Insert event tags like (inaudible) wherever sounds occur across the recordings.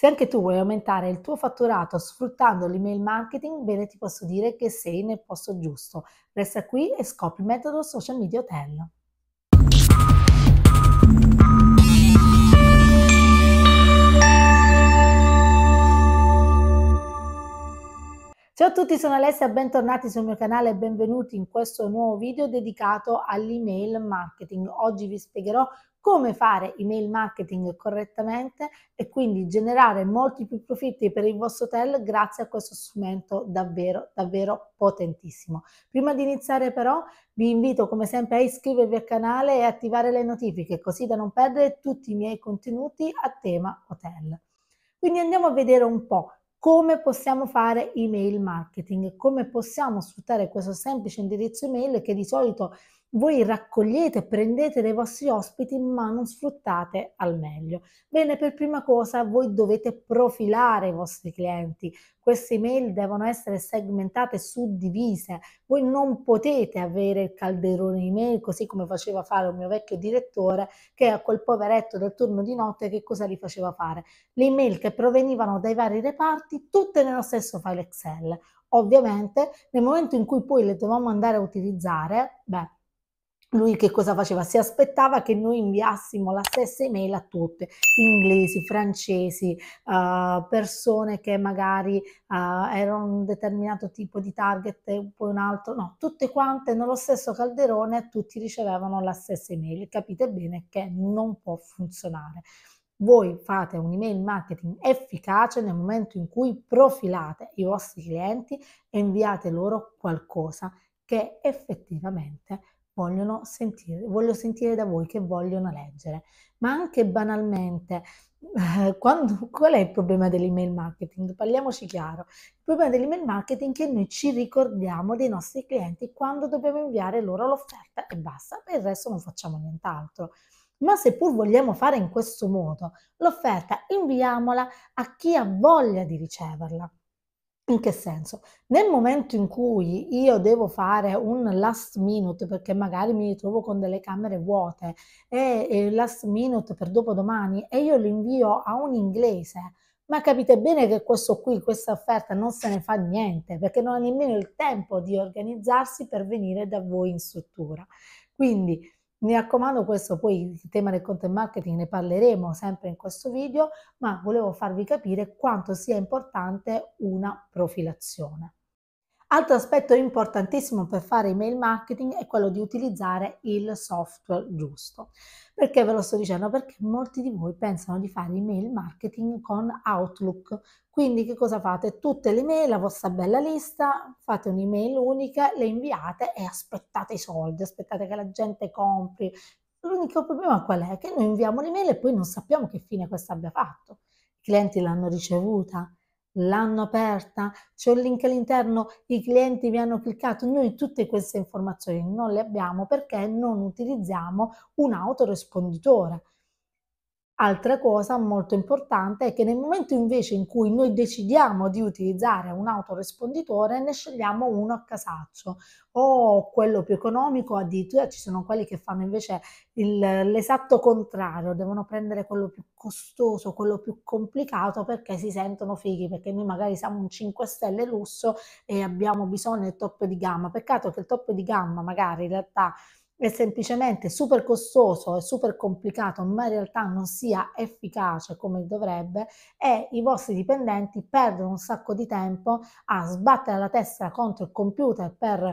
Se anche tu vuoi aumentare il tuo fatturato sfruttando l'email marketing, bene ti posso dire che sei nel posto giusto. Resta qui e scopri il metodo Social Media Hotel. Ciao a tutti, sono Alessia, bentornati sul mio canale e benvenuti in questo nuovo video dedicato all'email marketing. Oggi vi spiegherò come fare email marketing correttamente e quindi generare molti più profitti per il vostro hotel grazie a questo strumento davvero davvero potentissimo. Prima di iniziare però vi invito come sempre a iscrivervi al canale e attivare le notifiche così da non perdere tutti i miei contenuti a tema hotel. Quindi andiamo a vedere un po' come possiamo fare email marketing, come possiamo sfruttare questo semplice indirizzo email che di solito voi raccogliete, prendete dai vostri ospiti ma non sfruttate al meglio. Bene, per prima cosa voi dovete profilare i vostri clienti, queste email devono essere segmentate, suddivise, voi non potete avere il calderone email così come faceva fare un mio vecchio direttore che a quel poveretto del turno di notte che cosa gli faceva fare? Le email che provenivano dai vari reparti tutte nello stesso file Excel. Ovviamente nel momento in cui poi le dovevamo andare a utilizzare, beh, lui che cosa faceva? Si aspettava che noi inviassimo la stessa email a tutte, inglesi, francesi, uh, persone che magari uh, eh, erano un determinato tipo di target e poi un altro, no, tutte quante nello stesso calderone tutti ricevevano la stessa email. Capite bene che non può funzionare. Voi fate un email marketing efficace nel momento in cui profilate i vostri clienti e inviate loro qualcosa che effettivamente funziona vogliono sentire, voglio sentire da voi che vogliono leggere, ma anche banalmente. Eh, quando, (laughs) qual è il problema dell'email marketing? Parliamoci chiaro. Il problema dell'email marketing è che noi ci ricordiamo dei nostri clienti quando dobbiamo inviare loro l'offerta e basta, per il resto non facciamo nient'altro. Ma seppur vogliamo fare in questo modo l'offerta, inviamola a chi ha voglia di riceverla. In che senso? Nel momento in cui io devo fare un last minute perché magari mi ritrovo con delle camere vuote e il last minute per dopodomani e io lo invio a un inglese, ma capite bene che questo qui, questa offerta non se ne fa niente perché non ha nemmeno il tempo di organizzarsi per venire da voi in struttura. Quindi mi raccomando, questo poi il tema del content marketing ne parleremo sempre in questo video, ma volevo farvi capire quanto sia importante una profilazione. Altro aspetto importantissimo per fare email marketing è quello di utilizzare il software giusto. Perché ve lo sto dicendo? Perché molti di voi pensano di fare email marketing con Outlook. Quindi che cosa fate? Tutte le mail, la vostra bella lista, fate un'email unica, le inviate e aspettate i soldi, aspettate che la gente compri. L'unico problema qual è? Che noi inviamo l'email e poi non sappiamo che fine questa abbia fatto. I clienti l'hanno ricevuta, l'hanno aperta, c'è un link all'interno, i clienti vi hanno cliccato, noi tutte queste informazioni non le abbiamo perché non utilizziamo un autoresponditore. Altra cosa molto importante è che nel momento invece in cui noi decidiamo di utilizzare un autoresponditore ne scegliamo uno a casaccio o quello più economico, addirittura ci sono quelli che fanno invece il, l'esatto contrario, devono prendere quello più costoso, quello più complicato perché si sentono fighi, perché noi magari siamo un 5 stelle lusso e abbiamo bisogno del top di gamma. Peccato che il top di gamma magari in realtà è semplicemente super costoso e super complicato, ma in realtà non sia efficace come dovrebbe e i vostri dipendenti perdono un sacco di tempo a sbattere la testa contro il computer per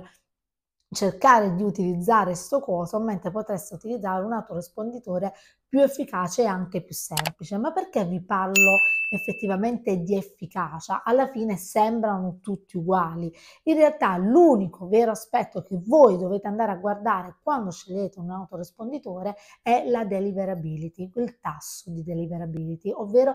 cercare di utilizzare sto coso mentre potreste utilizzare un autoresponditore più efficace e anche più semplice. Ma perché vi parlo effettivamente di efficacia? Alla fine sembrano tutti uguali. In realtà l'unico vero aspetto che voi dovete andare a guardare quando scegliete un autoresponditore è la deliverability, il tasso di deliverability, ovvero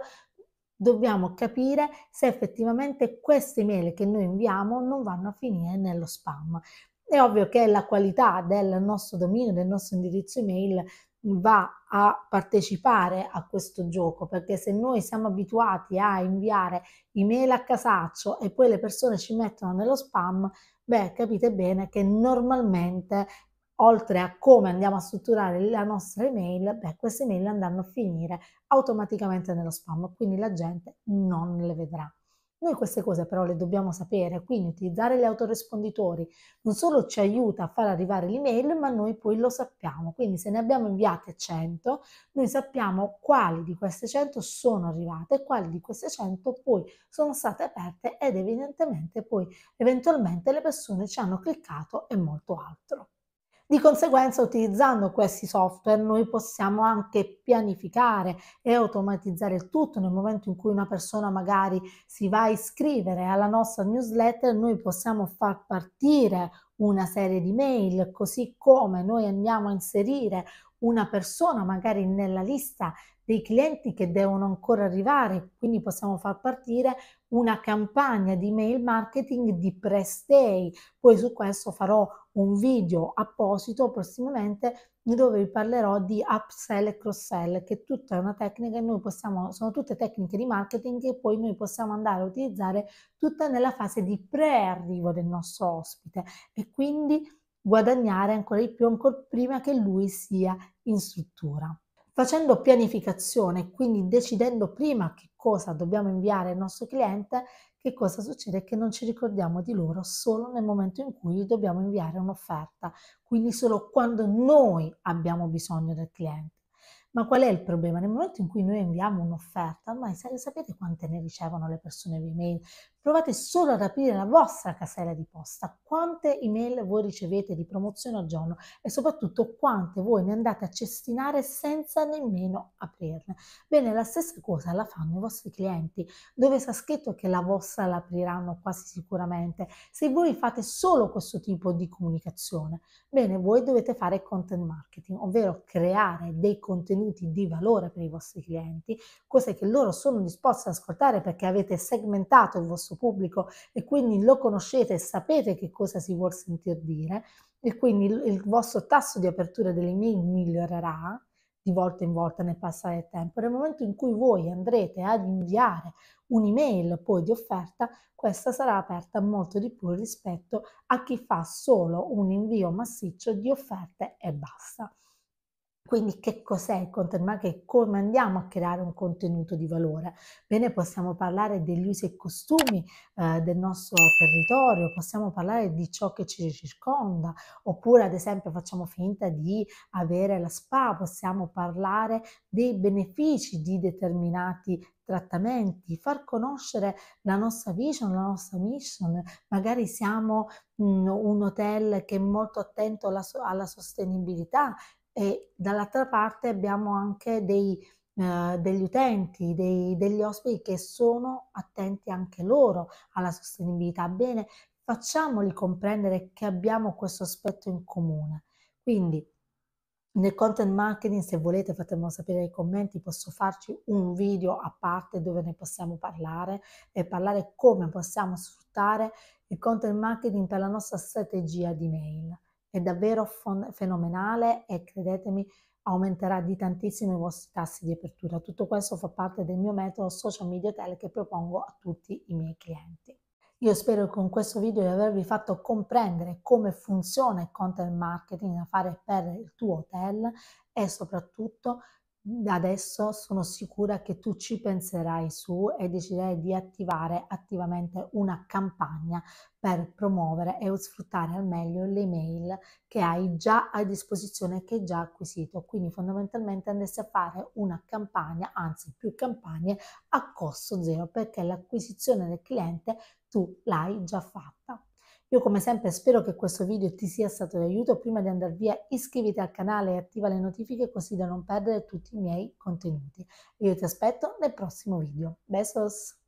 dobbiamo capire se effettivamente queste mail che noi inviamo non vanno a finire nello spam. È ovvio che la qualità del nostro dominio, del nostro indirizzo email va a partecipare a questo gioco perché se noi siamo abituati a inviare email a casaccio e poi le persone ci mettono nello spam, beh capite bene che normalmente oltre a come andiamo a strutturare la nostra email, beh queste email andranno a finire automaticamente nello spam, quindi la gente non le vedrà. Noi queste cose però le dobbiamo sapere, quindi utilizzare gli autoresponditori non solo ci aiuta a far arrivare l'email, ma noi poi lo sappiamo. Quindi se ne abbiamo inviate 100, noi sappiamo quali di queste 100 sono arrivate quali di queste 100 poi sono state aperte ed evidentemente poi eventualmente le persone ci hanno cliccato e molto altro. Di conseguenza, utilizzando questi software, noi possiamo anche pianificare e automatizzare il tutto nel momento in cui una persona magari si va a iscrivere alla nostra newsletter, noi possiamo far partire una serie di mail, così come noi andiamo a inserire una persona magari nella lista dei clienti che devono ancora arrivare, quindi possiamo far partire una campagna di mail marketing di press day. Poi su questo farò un video apposito prossimamente dove vi parlerò di upsell e cross sell, che è una tecnica e noi possiamo, sono tutte tecniche di marketing che poi noi possiamo andare a utilizzare tutta nella fase di pre-arrivo del nostro ospite e quindi guadagnare ancora di più, ancora prima che lui sia in struttura. Facendo pianificazione, quindi decidendo prima che cosa dobbiamo inviare al nostro cliente, che cosa succede? Che non ci ricordiamo di loro solo nel momento in cui dobbiamo inviare un'offerta, quindi solo quando noi abbiamo bisogno del cliente. Ma qual è il problema? Nel momento in cui noi inviamo un'offerta, ormai sapete quante ne ricevono le persone via mail, Provate solo ad aprire la vostra casella di posta, quante email voi ricevete di promozione al giorno e soprattutto quante voi ne andate a cestinare senza nemmeno aprirne. Bene, la stessa cosa la fanno i vostri clienti, dove sta scritto che la vostra la apriranno quasi sicuramente. Se voi fate solo questo tipo di comunicazione, bene, voi dovete fare content marketing, ovvero creare dei contenuti di valore per i vostri clienti, cose che loro sono disposti ad ascoltare perché avete segmentato il vostro vostro pubblico e quindi lo conoscete e sapete che cosa si vuol sentir dire e quindi il, il vostro tasso di apertura delle mail migliorerà di volta in volta nel passare del tempo. Nel momento in cui voi andrete ad inviare un'email poi di offerta, questa sarà aperta molto di più rispetto a chi fa solo un invio massiccio di offerte e basta. Quindi che cos'è il content marketing? Come andiamo a creare un contenuto di valore? Bene, possiamo parlare degli usi e costumi eh, del nostro territorio, possiamo parlare di ciò che ci circonda, oppure ad esempio facciamo finta di avere la spa, possiamo parlare dei benefici di determinati trattamenti, far conoscere la nostra vision, la nostra mission. Magari siamo mh, mm, un hotel che è molto attento alla, alla sostenibilità e dall'altra parte abbiamo anche dei, eh, degli utenti, dei, degli ospiti che sono attenti anche loro alla sostenibilità. Bene, facciamoli comprendere che abbiamo questo aspetto in comune. Quindi nel content marketing, se volete fatemelo sapere nei commenti, posso farci un video a parte dove ne possiamo parlare e parlare come possiamo sfruttare il content marketing per la nostra strategia di mail è davvero fenomenale e credetemi aumenterà di tantissimo i vostri tassi di apertura. Tutto questo fa parte del mio metodo social media hotel che propongo a tutti i miei clienti. Io spero con questo video di avervi fatto comprendere come funziona il content marketing da fare per il tuo hotel e soprattutto adesso sono sicura che tu ci penserai su e deciderai di attivare attivamente una campagna per promuovere e sfruttare al meglio le mail che hai già a disposizione e che hai già acquisito. Quindi fondamentalmente andresti a fare una campagna, anzi più campagne a costo zero perché l'acquisizione del cliente tu l'hai già fatta. Io come sempre spero che questo video ti sia stato di aiuto. Prima di andare via iscriviti al canale e attiva le notifiche così da non perdere tutti i miei contenuti. Io ti aspetto nel prossimo video. Besos!